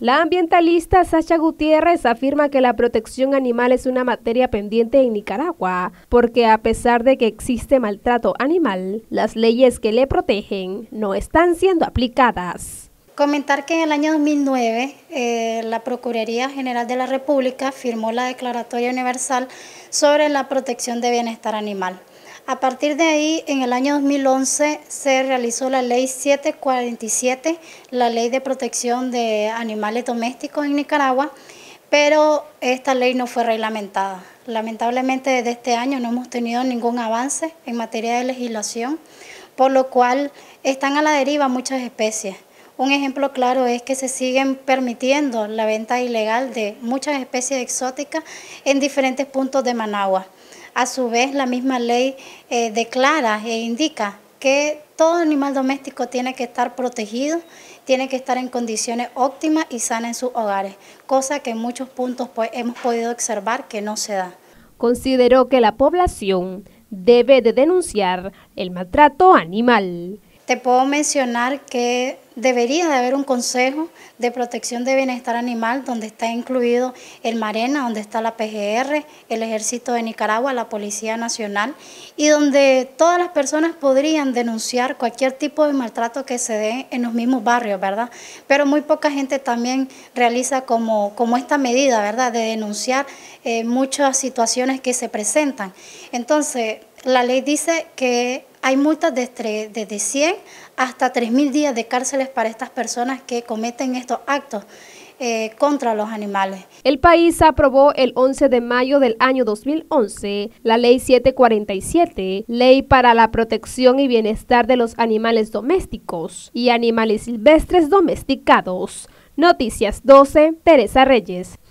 La ambientalista Sacha Gutiérrez afirma que la protección animal es una materia pendiente en Nicaragua, porque a pesar de que existe maltrato animal, las leyes que le protegen no están siendo aplicadas. Comentar que en el año 2009 eh, la Procuraduría General de la República firmó la Declaratoria Universal sobre la Protección de Bienestar Animal. A partir de ahí, en el año 2011 se realizó la ley 747, la ley de protección de animales domésticos en Nicaragua, pero esta ley no fue reglamentada. Lamentablemente desde este año no hemos tenido ningún avance en materia de legislación, por lo cual están a la deriva muchas especies. Un ejemplo claro es que se siguen permitiendo la venta ilegal de muchas especies exóticas en diferentes puntos de Managua. A su vez, la misma ley eh, declara e indica que todo animal doméstico tiene que estar protegido, tiene que estar en condiciones óptimas y sanas en sus hogares, cosa que en muchos puntos pues, hemos podido observar que no se da. Consideró que la población debe de denunciar el maltrato animal te puedo mencionar que debería de haber un consejo de protección de bienestar animal donde está incluido el Marena, donde está la PGR, el Ejército de Nicaragua, la Policía Nacional y donde todas las personas podrían denunciar cualquier tipo de maltrato que se dé en los mismos barrios, ¿verdad? Pero muy poca gente también realiza como, como esta medida, ¿verdad? De denunciar eh, muchas situaciones que se presentan. Entonces, la ley dice que hay multas desde, 100 hasta 3.000 días de cárceles para estas personas que cometen estos actos. Eh, contra los animales. El país aprobó el 11 de mayo del año 2011 la Ley 747, Ley para la Protección y Bienestar de los Animales Domésticos y Animales Silvestres Domesticados. Noticias 12, Teresa Reyes.